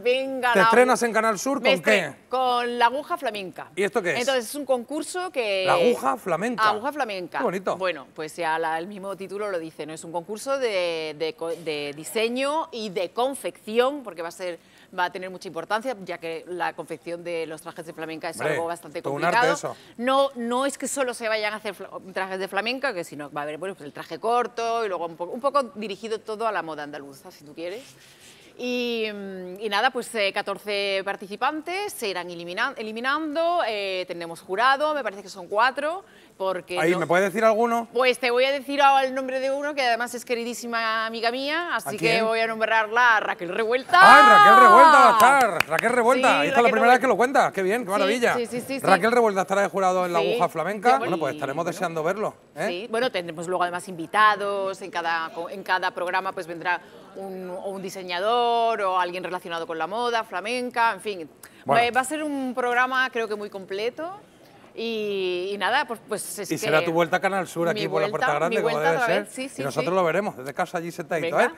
Venga, ¿Te estrenas en Canal Sur con qué? Con la aguja flamenca. ¿Y esto qué es? Entonces es un concurso que... La aguja flamenca. Aguja flamenca. bonito. Bueno, pues ya el mismo título lo dice, ¿no? Es un concurso de, diseño y de confección, porque va a ser va a tener mucha importancia, ya que la confección de los trajes de flamenca es algo bastante complicado. No, no es que solo se vayan a hacer trajes de flamenca, que sino va a haber bueno, pues el traje corto y luego un poco dirigido todo a la moda andaluza, si tú quieres. Mm, y, nada, pues 14 eh, participantes se irán eliminando, eh, tenemos jurado, me parece que son cuatro. Porque Ahí, ¿me puedes decir alguno? Pues te voy a decir ahora el nombre de uno que además es queridísima amiga mía, así que voy a nombrarla Raquel Revuelta. ¡Ay, Raquel Revuelta! Raquel Revuelta. Esta es la primera vez que lo cuentas. Qué bien, qué maravilla. Sí, sí, Raquel Revuelta estará de jurado en la aguja flamenca. Bueno, pues estaremos deseando verlo. ¿eh? bueno, tendremos luego además invitados. En cada, en cada programa pues vendrá un, diseñador o alguien relacionado con la moda, flamenca, en fin. Eh, va a ser un programa creo que muy completo. Y, nada, pues, pues es Y será tu vuelta a Canal Sur aquí por la Puerta Grande, como debe ser. Sí, y nosotros lo veremos desde casa allí sentadito, ¿eh?